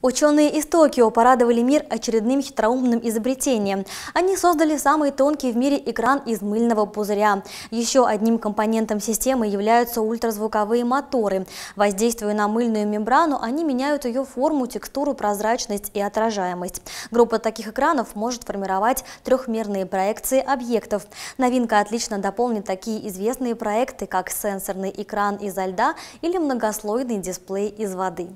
Ученые из Токио порадовали мир очередным хитроумным изобретением. Они создали самый тонкий в мире экран из мыльного пузыря. Еще одним компонентом системы являются ультразвуковые моторы. Воздействуя на мыльную мембрану, они меняют ее форму, текстуру, прозрачность и отражаемость. Группа таких экранов может формировать трехмерные проекции объектов. Новинка отлично дополнит такие известные проекты, как сенсорный экран изо льда или многослойный дисплей из воды.